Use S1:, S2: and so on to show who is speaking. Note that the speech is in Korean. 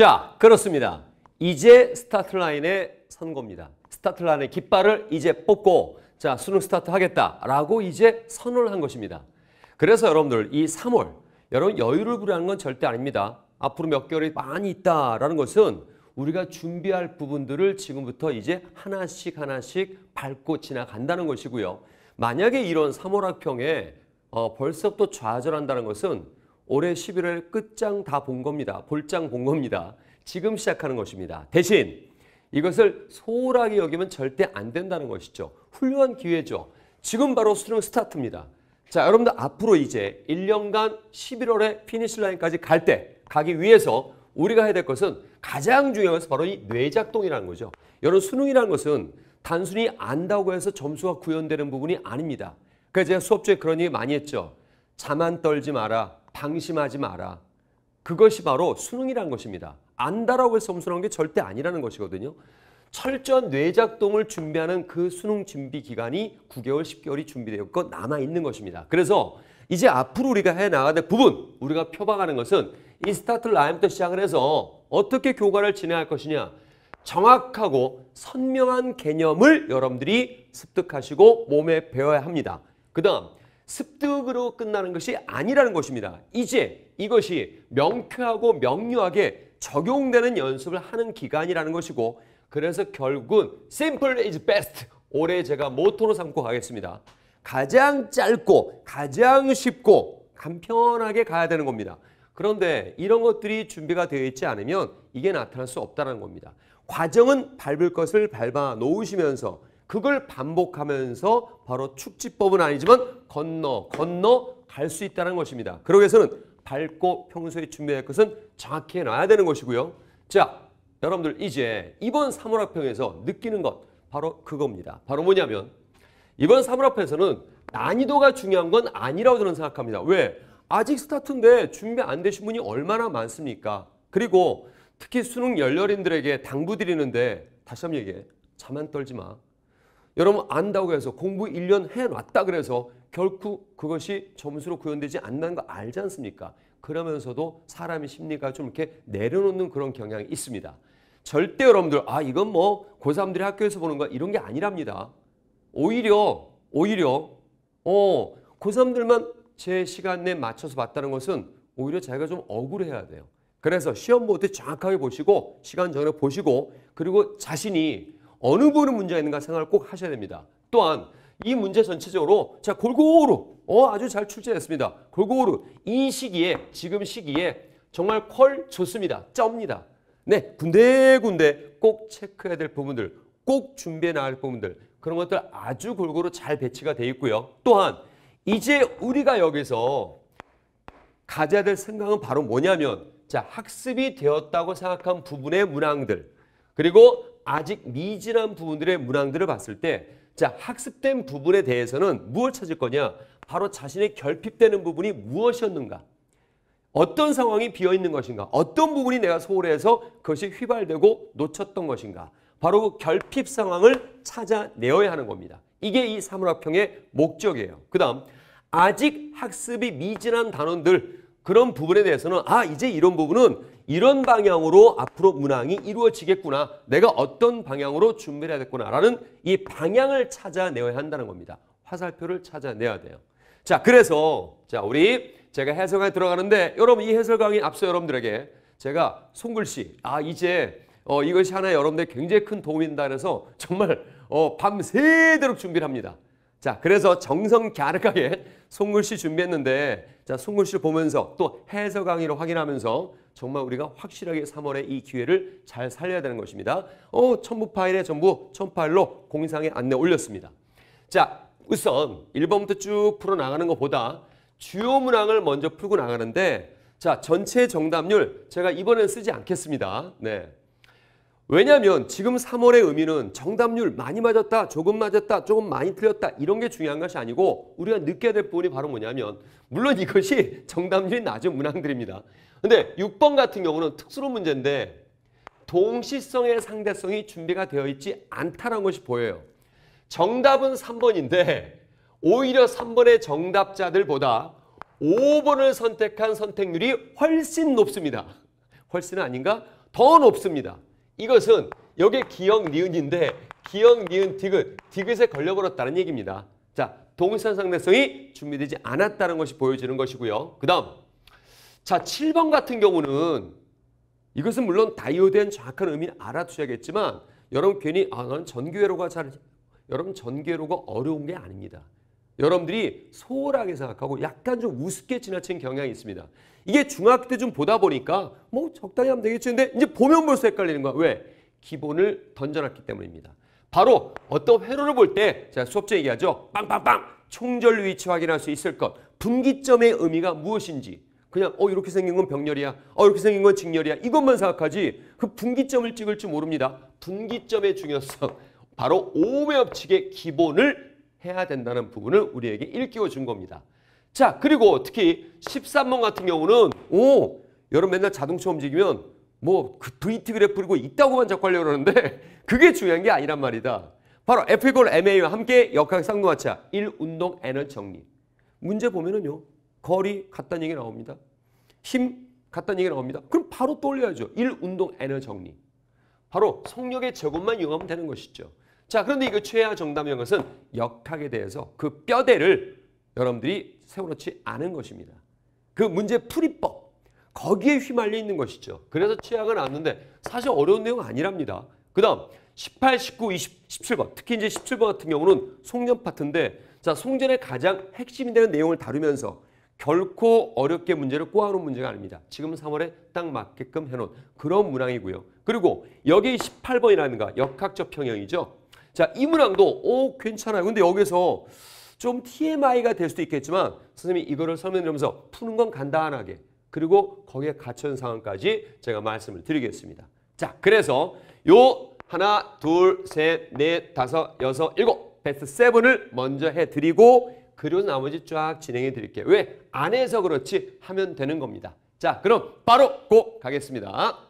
S1: 자, 그렇습니다. 이제 스타트라인에 선 겁니다. 스타트라인의 깃발을 이제 뽑고 자, 수능 스타트 하겠다라고 이제 선언을 한 것입니다. 그래서 여러분들 이 3월 여러분 여유를 부리는 건 절대 아닙니다. 앞으로 몇 개월이 많이 있다라는 것은 우리가 준비할 부분들을 지금부터 이제 하나씩 하나씩 밟고 지나간다는 것이고요. 만약에 이런 3월 학평에 어, 벌써부터 좌절한다는 것은 올해 11월 끝장 다 본 겁니다. 볼장 본 겁니다. 지금 시작하는 것입니다. 대신 이것을 소홀하게 여기면 절대 안 된다는 것이죠. 훌륭한 기회죠. 지금 바로 수능 스타트입니다. 자, 여러분들 앞으로 이제 1년간 11월에 피니시 라인까지 갈 때, 가기 위해서 우리가 해야 될 것은 가장 중요한 것은 바로 이 뇌작동이라는 거죠. 여러분 수능이라는 것은 단순히 안다고 해서 점수가 구현되는 부분이 아닙니다. 그래서 제가 수업 중에 그런 얘기 많이 했죠. 자만 떨지 마라. 방심하지 마라. 그것이 바로 수능이라는 것입니다. 안다라고 해서 엄수하는 게 절대 아니라는 것이거든요. 철저한 뇌작동을 준비하는 그 수능 준비 기간이 9개월, 10개월이 준비되었고 남아있는 것입니다. 그래서 이제 앞으로 우리가 해나가야 될 부분, 우리가 표방하는 것은 인스타트 라임부터 시작을 해서 어떻게 교과를 진행할 것이냐 정확하고 선명한 개념을 여러분들이 습득하시고 몸에 배워야 합니다. 그 다음 습득으로 끝나는 것이 아니라는 것입니다. 이제 이것이 명쾌하고 명료하게 적용되는 연습을 하는 기간이라는 것이고 그래서 결국은 simple is best 올해 제가 모토로 삼고 가겠습니다. 가장 짧고 가장 쉽고 간편하게 가야 되는 겁니다. 그런데 이런 것들이 준비가 되어 있지 않으면 이게 나타날 수 없다는 겁니다. 과정은 밟을 것을 밟아 놓으시면서 그걸 반복하면서 바로 축지법은 아니지만 건너 건너 갈 수 있다는 것입니다. 그러기 위해서는 밝고 평소에 준비할 것은 정확히 해놔야 되는 것이고요. 자, 여러분들 이제 이번 사물학평에서 느끼는 것 바로 그겁니다. 바로 뭐냐면 이번 사물학평에서는 난이도가 중요한 건 아니라고 저는 생각합니다. 왜? 아직 스타트인데 준비 안 되신 분이 얼마나 많습니까? 그리고 특히 수능 열렬인들에게 당부드리는데 다시 한번 얘기해. 자만 떨지 마. 여러분 안다고 해서 공부 1년 해놨다 그래서 결코 그것이 점수로 구현되지 않는 거 알지 않습니까? 그러면서도 사람의 심리가 좀 이렇게 내려놓는 그런 경향이 있습니다. 절대 여러분들 아 이건 뭐 고3들이 학교에서 보는 거 이런 게 아니랍니다. 오히려 오히려 어 고3들만 제 시간 내 맞춰서 봤다는 것은 오히려 자기가 좀 억울해야 돼요. 그래서 시험 볼때 정확하게 보시고 시간 정해 보시고 그리고 자신이 어느 부분에 문제가 있는가 생각을 꼭 하셔야 됩니다. 또한 이 문제 전체적으로 자 골고루 어 아주 잘 출제됐습니다. 골고루 이 시기에 지금 시기에 정말 퀄 좋습니다. 쩝니다. 네 군데군데 꼭 체크해야 될 부분들 꼭 준비해 나갈 부분들 그런 것들 아주 골고루 잘 배치가 돼 있고요. 또한 이제 우리가 여기서 가져야 될 생각은 바로 뭐냐면 자 학습이 되었다고 생각한 부분의 문항들 그리고 아직 미진한 부분들의 문항들을 봤을 때 자, 학습된 부분에 대해서는 무엇 찾을 거냐? 바로 자신의 결핍되는 부분이 무엇이었는가? 어떤 상황이 비어 있는 것인가? 어떤 부분이 내가 소홀해서 그것이 휘발되고 놓쳤던 것인가? 바로 그 결핍 상황을 찾아내어야 하는 겁니다. 이게 이사물학형의 목적이에요. 그 다음 아직 학습이 미진한 단원들 그런 부분에 대해서는 아 이제 이런 부분은 이런 방향으로 앞으로 문항이 이루어지겠구나. 내가 어떤 방향으로 준비를 해야 됐구나라는이 방향을 찾아내야 한다는 겁니다. 화살표를 찾아내야 돼요. 자, 그래서 자 우리 제가 해설강에 들어가는데 여러분 이 해설 강의 앞서 여러분들에게 제가 손글씨 아 이제 어, 이것이 하나 여러분들 굉장히 큰 도움이 된다 그래서 정말 어, 밤새도록 준비를 합니다. 자, 그래서 정성 갸륵하게 송글씨 준비했는데 자, 송글씨를 보면서 또 해설 강의를 확인하면서 정말 우리가 확실하게 3월에 이 기회를 잘 살려야 되는 것입니다. 어, 첨부 파일에 전부 첨부 파일로 공상에 안내 올렸습니다. 자, 우선 1번부터 쭉 풀어 나가는 것보다 주요 문항을 먼저 풀고 나가는데 자, 전체 정답률 제가 이번엔 쓰지 않겠습니다. 네. 왜냐하면 지금 3월의 의미는 정답률 많이 맞았다, 조금 맞았다, 조금 많이 틀렸다 이런 게 중요한 것이 아니고 우리가 느껴야 될 부분이 바로 뭐냐면 물론 이것이 정답률이 낮은 문항들입니다. 근데 6번 같은 경우는 특수로 문제인데 동시성의 상대성이 준비가 되어 있지 않다는 것이 보여요. 정답은 3번인데 오히려 3번의 정답자들보다 5번을 선택한 선택률이 훨씬 높습니다. 훨씬 아닌가? 더 높습니다. 이것은 여기 기역 니은인데 기역 니은 디귿, 디귿에 걸려버렸다는 얘기입니다. 자, 동일선 상대성이 준비되지 않았다는 것이 보여지는 것이고요. 그 다음, 자 7번 같은 경우는 이것은 물론 다이오된 정확한 의미는 알아두셔야겠지만 여러분 괜히 아 나는 전기회로가 잘 여러분 전기회로가 어려운 게 아닙니다. 여러분들이 소홀하게 생각하고 약간 좀 우습게 지나친 경향이 있습니다. 이게 중학교 때 좀 보다 보니까 뭐 적당히 하면 되겠지 근데 이제 보면 볼수록 헷갈리는 거야. 왜? 기본을 던져놨기 때문입니다. 바로 어떤 회로를 볼때 제가 수업제 얘기하죠. 빵빵빵 총절 위치 확인할 수 있을 것. 분기점의 의미가 무엇인지 그냥 어 이렇게 생긴 건 병렬이야. 어 이렇게 생긴 건 직렬이야. 이것만 생각하지 그 분기점을 찍을 지 모릅니다. 분기점의 중요성. 바로 오매업 법칙의 기본을 해야 된다는 부분을 우리에게 일깨워 준 겁니다. 자 그리고 특히 13번 같은 경우는 오 여러분 맨날 자동차 움직이면 뭐그 VT 그래프리고 있다고만 자꾸 하려고 그러는데 그게 중요한 게 아니란 말이다. 바로 F 이퀄 MA와 함께 역학 쌍노하차 1 운동 N을 정리. 문제 보면은요. 거리 같다는 얘기 나옵니다. 힘 같다는 얘기 나옵니다. 그럼 바로 떠올려야죠. 1 운동 N을 정리. 바로 속력의 제곱만 이용하면 되는 것이죠. 자 그런데 이거 최하 정답인 것은 역학에 대해서 그 뼈대를 여러분들이 세워놓지 않은 것입니다. 그 문제 풀이법 거기에 휘말려 있는 것이죠. 그래서 취향은 않는데 사실 어려운 내용 아니랍니다. 그 다음 18, 19, 20, 17번 특히 이제 17번 같은 경우는 송전 파트인데 자 송전의 가장 핵심이 되는 내용을 다루면서 결코 어렵게 문제를 꼬아놓은 문제가 아닙니다. 지금 3월에 딱 맞게끔 해놓은 그런 문항이고요. 그리고 여기 18번이라는가 역학적 평형이죠. 자 이 문항도 오 괜찮아요. 근데 여기서 좀 TMI가 될 수도 있겠지만 선생님이 이거를 설명드리면서 푸는 건 간단하게 그리고 거기에 가천 상황까지 제가 말씀을 드리겠습니다. 자, 그래서 요 하나, 둘, 셋, 넷, 다섯, 여섯, 일곱 베스트 세븐을 먼저 해드리고 그리고 나머지 쫙 진행해 드릴게요. 왜? 안에서 그렇지 하면 되는 겁니다. 자, 그럼 바로 고 가겠습니다.